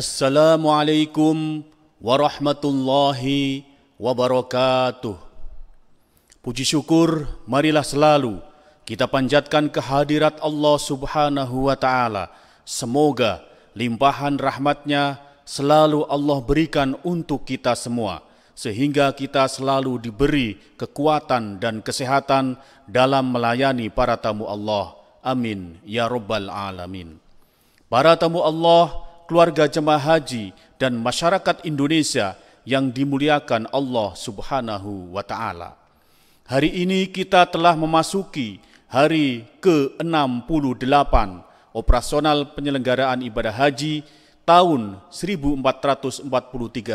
Assalamualaikum warahmatullahi wabarakatuh. Puji syukur marilah selalu kita panjatkan kehadirat Allah Subhanahu wa taala. Semoga limpahan rahmatnya selalu Allah berikan untuk kita semua sehingga kita selalu diberi kekuatan dan kesehatan dalam melayani para tamu Allah. Amin ya rabbal alamin. Para tamu Allah keluarga jemaah haji, dan masyarakat Indonesia yang dimuliakan Allah Subhanahu wa Ta'ala. Hari ini kita telah memasuki hari ke-68 operasional penyelenggaraan ibadah haji tahun 1443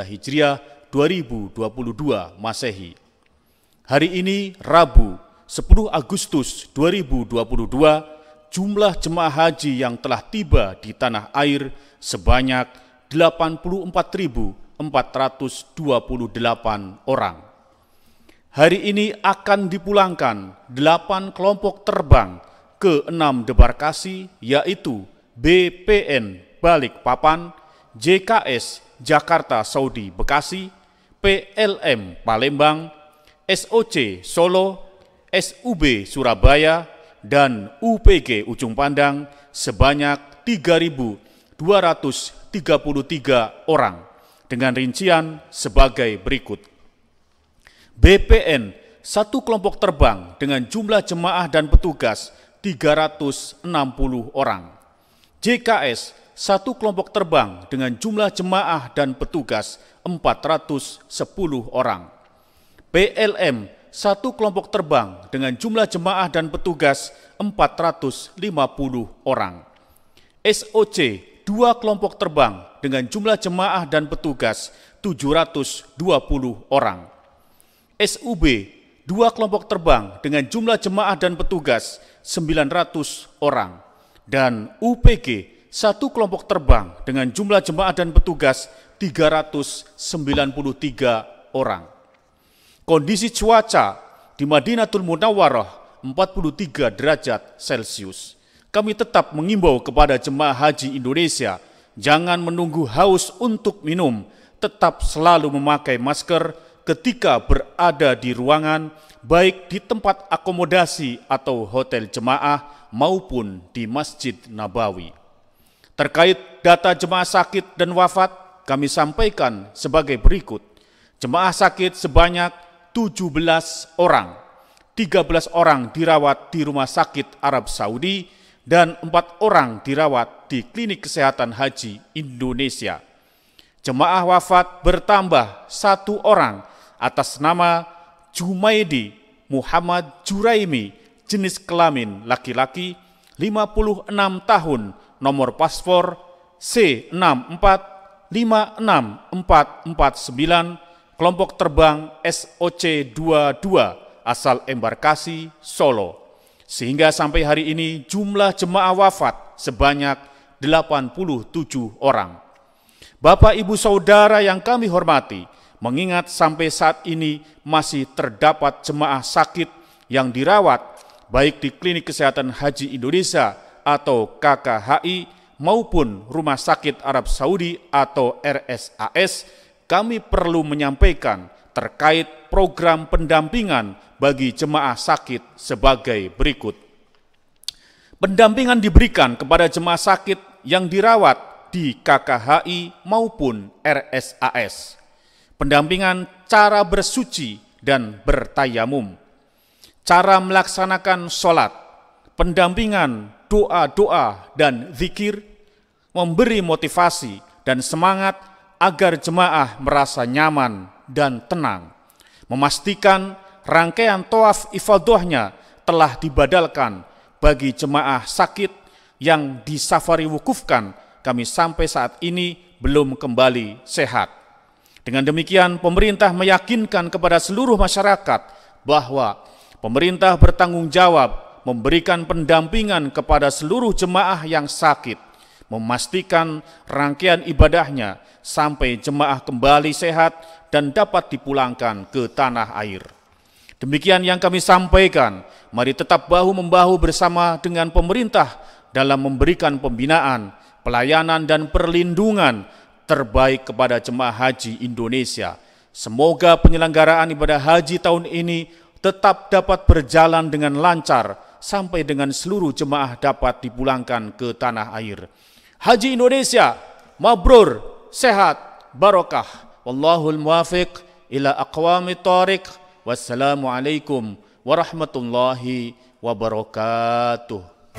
Hijriah 2022 Masehi. Hari ini Rabu 10 Agustus 2022 jumlah jemaah haji yang telah tiba di tanah air sebanyak 84.428 orang. Hari ini akan dipulangkan 8 kelompok terbang ke 6 debarkasi yaitu BPN Balikpapan, JKS Jakarta Saudi Bekasi, PLM Palembang, SOC Solo, SUB Surabaya, dan UPG Ujung Pandang sebanyak 3.233 orang dengan rincian sebagai berikut. BPN satu kelompok terbang dengan jumlah jemaah dan petugas 360 orang. JKS satu kelompok terbang dengan jumlah jemaah dan petugas 410 orang. PLM satu kelompok terbang dengan jumlah jemaah dan petugas 450 orang. SOC dua kelompok terbang dengan jumlah jemaah dan petugas 720 orang. SUB dua kelompok terbang dengan jumlah jemaah dan petugas 900 orang. Dan UPG satu kelompok terbang dengan jumlah jemaah dan petugas 393 orang. Kondisi cuaca di Madinatul Munawwarah 43 derajat Celcius. Kami tetap mengimbau kepada jemaah haji Indonesia jangan menunggu haus untuk minum, tetap selalu memakai masker ketika berada di ruangan baik di tempat akomodasi atau hotel jemaah maupun di Masjid Nabawi. Terkait data jemaah sakit dan wafat, kami sampaikan sebagai berikut. Jemaah sakit sebanyak 17 orang. 13 orang dirawat di rumah sakit Arab Saudi dan empat orang dirawat di Klinik Kesehatan Haji Indonesia. Jemaah wafat bertambah satu orang atas nama Jumaidi Muhammad Juraimi, jenis kelamin laki-laki, 56 tahun, nomor paspor C64 sembilan kelompok terbang SOC-22 asal embarkasi Solo. Sehingga sampai hari ini jumlah jemaah wafat sebanyak 87 orang. Bapak Ibu Saudara yang kami hormati, mengingat sampai saat ini masih terdapat jemaah sakit yang dirawat baik di Klinik Kesehatan Haji Indonesia atau KKHI maupun Rumah Sakit Arab Saudi atau RSAS kami perlu menyampaikan terkait program pendampingan bagi jemaah sakit sebagai berikut. Pendampingan diberikan kepada jemaah sakit yang dirawat di KKHI maupun RSAS. Pendampingan cara bersuci dan bertayamum. Cara melaksanakan sholat, pendampingan doa-doa dan zikir, memberi motivasi dan semangat agar jemaah merasa nyaman dan tenang. Memastikan rangkaian toaf ifadohnya telah dibadalkan bagi jemaah sakit yang disafari wukufkan kami sampai saat ini belum kembali sehat. Dengan demikian pemerintah meyakinkan kepada seluruh masyarakat bahwa pemerintah bertanggung jawab memberikan pendampingan kepada seluruh jemaah yang sakit – memastikan rangkaian ibadahnya sampai jemaah kembali sehat dan dapat dipulangkan ke tanah air. Demikian yang kami sampaikan. Mari tetap bahu-membahu bersama dengan pemerintah dalam memberikan pembinaan, pelayanan dan perlindungan terbaik kepada jemaah haji Indonesia. Semoga penyelenggaraan ibadah haji tahun ini tetap dapat berjalan dengan lancar sampai dengan seluruh jemaah dapat dipulangkan ke tanah air. Haji Indonesia mabrur, sehat, barokah. Wallahul muwafiq ila aqwamit tariq. Wassalamualaikum warahmatullahi wabarakatuh.